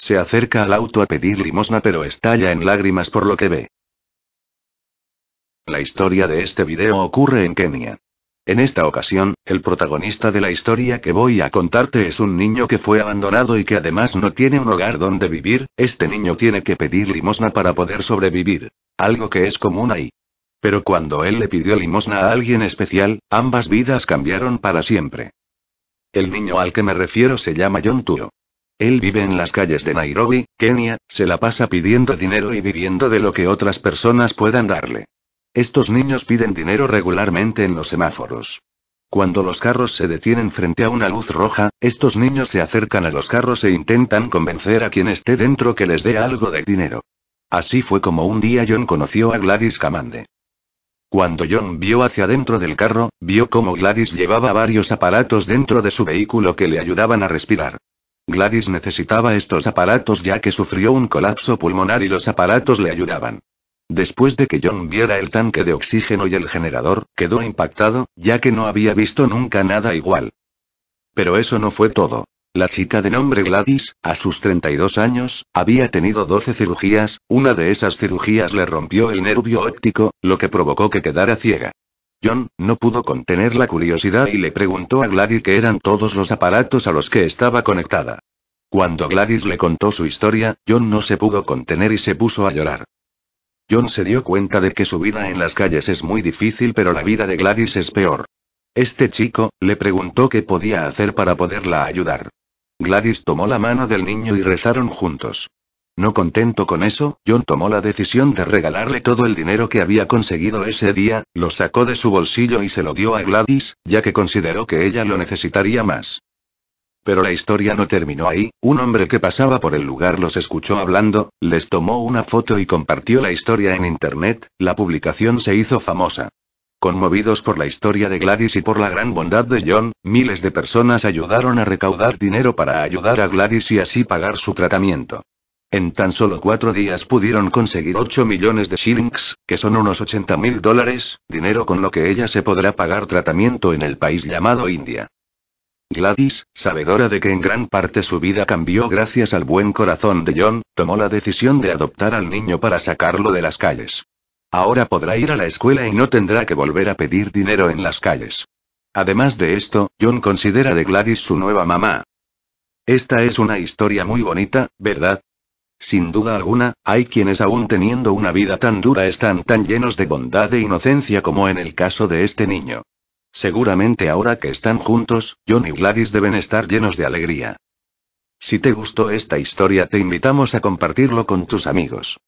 Se acerca al auto a pedir limosna pero estalla en lágrimas por lo que ve. La historia de este video ocurre en Kenia. En esta ocasión, el protagonista de la historia que voy a contarte es un niño que fue abandonado y que además no tiene un hogar donde vivir, este niño tiene que pedir limosna para poder sobrevivir, algo que es común ahí. Pero cuando él le pidió limosna a alguien especial, ambas vidas cambiaron para siempre. El niño al que me refiero se llama John Turo. Él vive en las calles de Nairobi, Kenia, se la pasa pidiendo dinero y viviendo de lo que otras personas puedan darle. Estos niños piden dinero regularmente en los semáforos. Cuando los carros se detienen frente a una luz roja, estos niños se acercan a los carros e intentan convencer a quien esté dentro que les dé algo de dinero. Así fue como un día John conoció a Gladys Camande. Cuando John vio hacia dentro del carro, vio como Gladys llevaba varios aparatos dentro de su vehículo que le ayudaban a respirar. Gladys necesitaba estos aparatos ya que sufrió un colapso pulmonar y los aparatos le ayudaban. Después de que John viera el tanque de oxígeno y el generador, quedó impactado, ya que no había visto nunca nada igual. Pero eso no fue todo. La chica de nombre Gladys, a sus 32 años, había tenido 12 cirugías, una de esas cirugías le rompió el nervio óptico, lo que provocó que quedara ciega. John no pudo contener la curiosidad y le preguntó a Gladys qué eran todos los aparatos a los que estaba conectada. Cuando Gladys le contó su historia, John no se pudo contener y se puso a llorar. John se dio cuenta de que su vida en las calles es muy difícil pero la vida de Gladys es peor. Este chico, le preguntó qué podía hacer para poderla ayudar. Gladys tomó la mano del niño y rezaron juntos. No contento con eso, John tomó la decisión de regalarle todo el dinero que había conseguido ese día, lo sacó de su bolsillo y se lo dio a Gladys, ya que consideró que ella lo necesitaría más. Pero la historia no terminó ahí, un hombre que pasaba por el lugar los escuchó hablando, les tomó una foto y compartió la historia en Internet, la publicación se hizo famosa. Conmovidos por la historia de Gladys y por la gran bondad de John, miles de personas ayudaron a recaudar dinero para ayudar a Gladys y así pagar su tratamiento. En tan solo cuatro días pudieron conseguir 8 millones de shillings, que son unos 80 mil dólares, dinero con lo que ella se podrá pagar tratamiento en el país llamado India. Gladys, sabedora de que en gran parte su vida cambió gracias al buen corazón de John, tomó la decisión de adoptar al niño para sacarlo de las calles. Ahora podrá ir a la escuela y no tendrá que volver a pedir dinero en las calles. Además de esto, John considera de Gladys su nueva mamá. Esta es una historia muy bonita, ¿verdad? Sin duda alguna, hay quienes aún teniendo una vida tan dura están tan llenos de bondad e inocencia como en el caso de este niño. Seguramente ahora que están juntos, John y Gladys deben estar llenos de alegría. Si te gustó esta historia te invitamos a compartirlo con tus amigos.